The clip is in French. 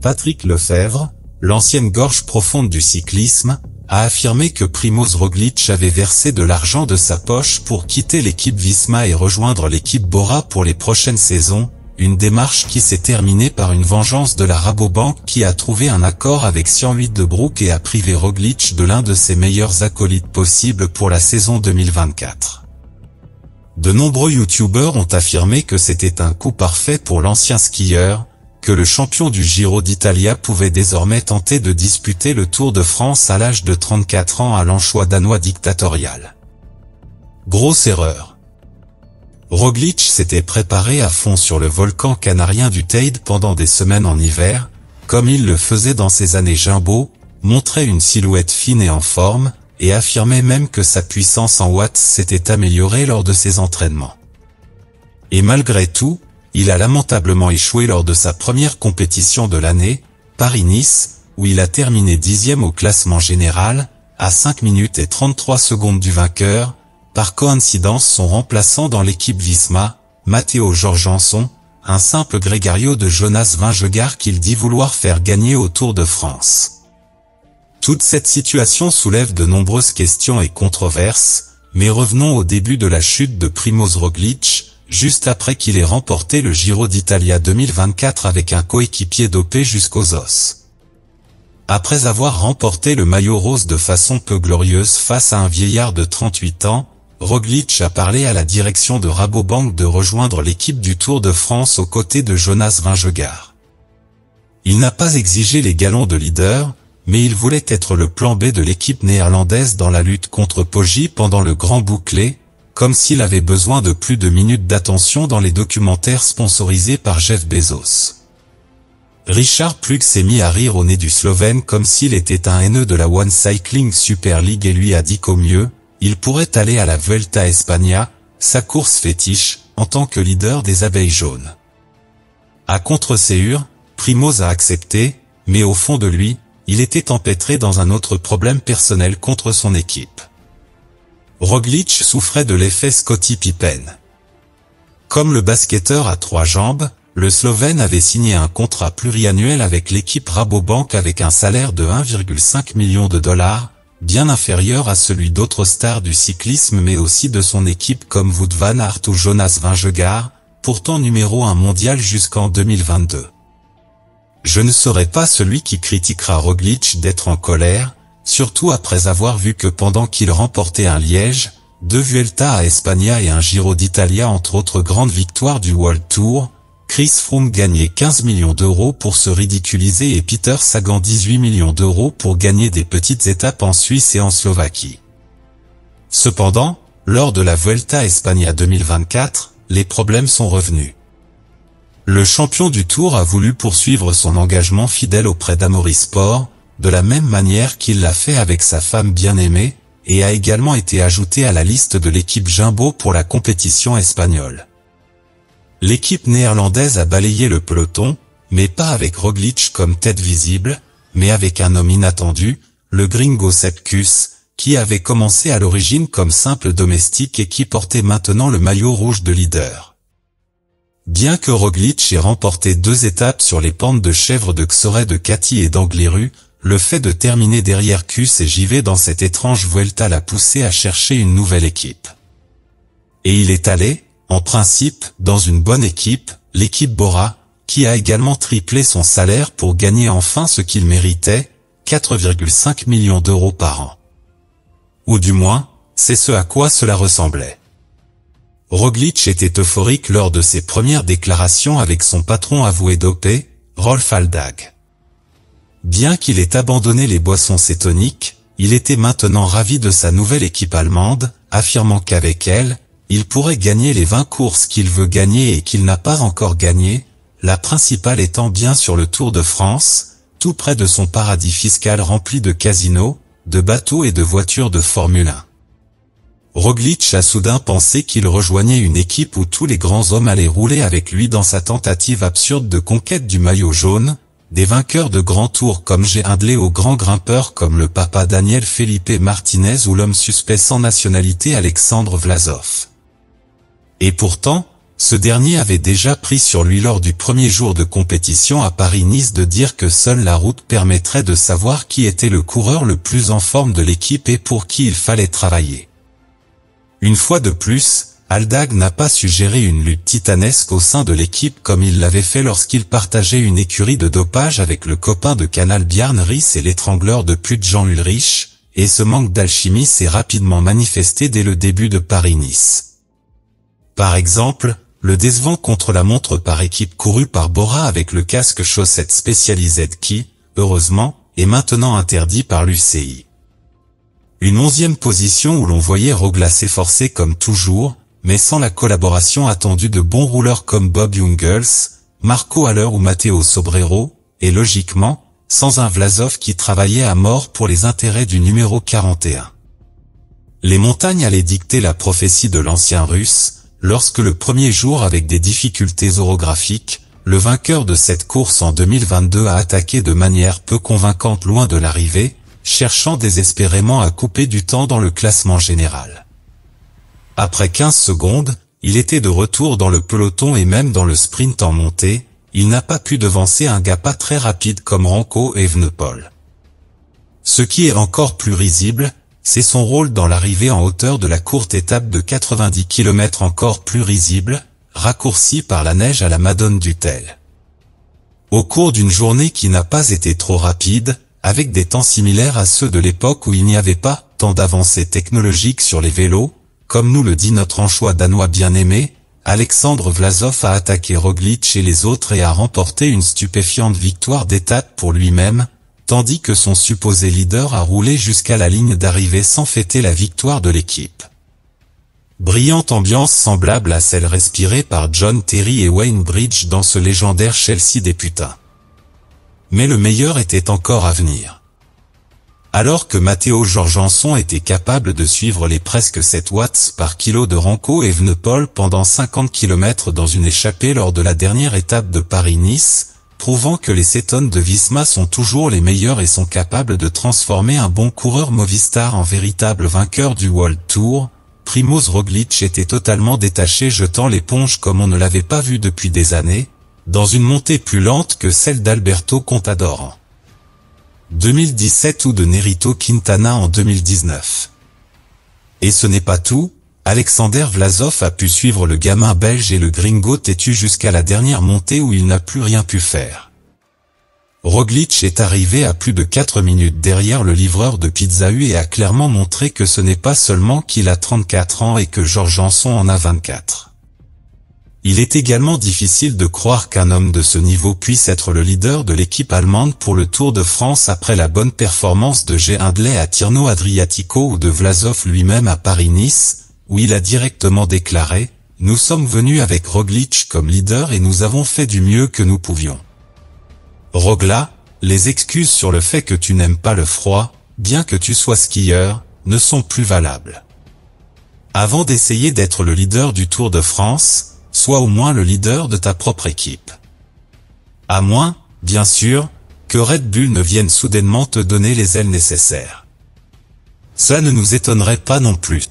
Patrick Lefebvre, l'ancienne gorge profonde du cyclisme, a affirmé que Primoz Roglic avait versé de l'argent de sa poche pour quitter l'équipe Visma et rejoindre l'équipe Bora pour les prochaines saisons, une démarche qui s'est terminée par une vengeance de la Rabobank qui a trouvé un accord avec Sian de Brook et a privé Roglic de l'un de ses meilleurs acolytes possibles pour la saison 2024. De nombreux youtubeurs ont affirmé que c'était un coup parfait pour l'ancien skieur, que le champion du Giro d'Italia pouvait désormais tenter de disputer le Tour de France à l'âge de 34 ans à l'anchois danois dictatorial. Grosse erreur. Roglic s'était préparé à fond sur le volcan canarien du Teide pendant des semaines en hiver, comme il le faisait dans ses années jumbo, montrait une silhouette fine et en forme, et affirmait même que sa puissance en watts s'était améliorée lors de ses entraînements. Et malgré tout, il a lamentablement échoué lors de sa première compétition de l'année, Paris-Nice, où il a terminé dixième au classement général, à 5 minutes et 33 secondes du vainqueur, par coïncidence son remplaçant dans l'équipe Visma, Matteo Georgenson, un simple grégario de Jonas Vingegaard qu'il dit vouloir faire gagner au Tour de France. Toute cette situation soulève de nombreuses questions et controverses, mais revenons au début de la chute de Primoz Roglic, juste après qu'il ait remporté le Giro d'Italia 2024 avec un coéquipier dopé jusqu'aux os. Après avoir remporté le maillot rose de façon peu glorieuse face à un vieillard de 38 ans, Roglic a parlé à la direction de Rabobank de rejoindre l'équipe du Tour de France aux côtés de Jonas Vingegaard. Il n'a pas exigé les galons de leader, mais il voulait être le plan B de l'équipe néerlandaise dans la lutte contre Poggi pendant le Grand Bouclé, comme s'il avait besoin de plus de minutes d'attention dans les documentaires sponsorisés par Jeff Bezos. Richard Plug s'est mis à rire au nez du Slovène comme s'il était un haineux de la One Cycling Super League et lui a dit qu'au mieux, il pourrait aller à la Vuelta España, sa course fétiche, en tant que leader des abeilles jaunes. À contre-séure, Primoz a accepté, mais au fond de lui, il était empêtré dans un autre problème personnel contre son équipe. Roglic souffrait de l'effet Scottie Pippen. Comme le basketteur à trois jambes, le Slovène avait signé un contrat pluriannuel avec l'équipe Rabobank avec un salaire de 1,5 million de dollars, bien inférieur à celui d'autres stars du cyclisme mais aussi de son équipe comme Wout van Aert ou Jonas Vingegaard, pourtant numéro 1 mondial jusqu'en 2022. Je ne serai pas celui qui critiquera Roglic d'être en colère, surtout après avoir vu que pendant qu'il remportait un Liège, deux Vuelta à Espagna et un Giro d'Italia entre autres grandes victoires du World Tour, Chris Froome gagnait 15 millions d'euros pour se ridiculiser et Peter Sagan 18 millions d'euros pour gagner des petites étapes en Suisse et en Slovaquie. Cependant, lors de la Vuelta Espagna 2024, les problèmes sont revenus. Le champion du Tour a voulu poursuivre son engagement fidèle auprès Sport, de la même manière qu'il l'a fait avec sa femme bien-aimée, et a également été ajouté à la liste de l'équipe Jumbo pour la compétition espagnole. L'équipe néerlandaise a balayé le peloton, mais pas avec Roglic comme tête visible, mais avec un homme inattendu, le gringo Sepkus, qui avait commencé à l'origine comme simple domestique et qui portait maintenant le maillot rouge de leader. Bien que Roglic ait remporté deux étapes sur les pentes de chèvres de Xoret de Cathy et d'Angliru, le fait de terminer derrière Cus et JV dans cette étrange Vuelta l'a poussé à chercher une nouvelle équipe. Et il est allé, en principe, dans une bonne équipe, l'équipe Bora, qui a également triplé son salaire pour gagner enfin ce qu'il méritait, 4,5 millions d'euros par an. Ou du moins, c'est ce à quoi cela ressemblait. Roglic était euphorique lors de ses premières déclarations avec son patron avoué dopé, Rolf Aldag. Bien qu'il ait abandonné les boissons cétoniques, il était maintenant ravi de sa nouvelle équipe allemande, affirmant qu'avec elle, il pourrait gagner les 20 courses qu'il veut gagner et qu'il n'a pas encore gagnées, la principale étant bien sur le Tour de France, tout près de son paradis fiscal rempli de casinos, de bateaux et de voitures de Formule 1. Roglic a soudain pensé qu'il rejoignait une équipe où tous les grands hommes allaient rouler avec lui dans sa tentative absurde de conquête du maillot jaune, des vainqueurs de grands tours comme j'ai Hindley aux grands grimpeurs comme le papa Daniel Felipe Martinez ou l'homme suspect sans nationalité Alexandre Vlasov. Et pourtant, ce dernier avait déjà pris sur lui lors du premier jour de compétition à Paris-Nice de dire que seule la route permettrait de savoir qui était le coureur le plus en forme de l'équipe et pour qui il fallait travailler. Une fois de plus, Aldag n'a pas suggéré une lutte titanesque au sein de l'équipe comme il l'avait fait lorsqu'il partageait une écurie de dopage avec le copain de Canal Bjarne Riss et l'étrangleur de pute Jean Ulrich, et ce manque d'alchimie s'est rapidement manifesté dès le début de Paris-Nice. Par exemple, le décevant contre-la-montre par équipe couru par Bora avec le casque chaussette spécialisé qui, heureusement, est maintenant interdit par l'UCI. Une onzième position où l'on voyait Rogla s'efforcer comme toujours, mais sans la collaboration attendue de bons rouleurs comme Bob Jungels, Marco Haller ou Matteo Sobrero, et logiquement, sans un Vlasov qui travaillait à mort pour les intérêts du numéro 41. Les montagnes allaient dicter la prophétie de l'ancien russe, lorsque le premier jour avec des difficultés orographiques, le vainqueur de cette course en 2022 a attaqué de manière peu convaincante loin de l'arrivée, cherchant désespérément à couper du temps dans le classement général. Après 15 secondes, il était de retour dans le peloton et même dans le sprint en montée, il n'a pas pu devancer un gars pas très rapide comme Ranko Evenepoel. Ce qui est encore plus risible, c'est son rôle dans l'arrivée en hauteur de la courte étape de 90 km encore plus risible, raccourci par la neige à la Madone du Tel. Au cours d'une journée qui n'a pas été trop rapide, avec des temps similaires à ceux de l'époque où il n'y avait pas tant d'avancées technologiques sur les vélos, comme nous le dit notre anchois danois bien-aimé, Alexandre Vlasov a attaqué Roglic et les autres et a remporté une stupéfiante victoire d'étape pour lui-même, tandis que son supposé leader a roulé jusqu'à la ligne d'arrivée sans fêter la victoire de l'équipe. Brillante ambiance semblable à celle respirée par John Terry et Wayne Bridge dans ce légendaire Chelsea des putains. Mais le meilleur était encore à venir alors que Matteo Georgenson était capable de suivre les presque 7 watts par kilo de Ranco et Vnepol pendant 50 km dans une échappée lors de la dernière étape de Paris-Nice, prouvant que les tonnes de Visma sont toujours les meilleurs et sont capables de transformer un bon coureur Movistar en véritable vainqueur du World Tour, Primoz Roglic était totalement détaché jetant l'éponge comme on ne l'avait pas vu depuis des années, dans une montée plus lente que celle d'Alberto Contador. 2017 ou de Nerito Quintana en 2019. Et ce n'est pas tout, Alexander Vlasov a pu suivre le gamin belge et le gringo têtu jusqu'à la dernière montée où il n'a plus rien pu faire. Roglic est arrivé à plus de 4 minutes derrière le livreur de Pizza U et a clairement montré que ce n'est pas seulement qu'il a 34 ans et que George Janson en a 24. Il est également difficile de croire qu'un homme de ce niveau puisse être le leader de l'équipe allemande pour le Tour de France après la bonne performance de G. Hindley à Tirno Adriatico ou de Vlasov lui-même à Paris-Nice, où il a directement déclaré « Nous sommes venus avec Roglic comme leader et nous avons fait du mieux que nous pouvions. » Rogla, les excuses sur le fait que tu n'aimes pas le froid, bien que tu sois skieur, ne sont plus valables. Avant d'essayer d'être le leader du Tour de France, sois au moins le leader de ta propre équipe. À moins, bien sûr, que Red Bull ne vienne soudainement te donner les ailes nécessaires. Ça ne nous étonnerait pas non plus.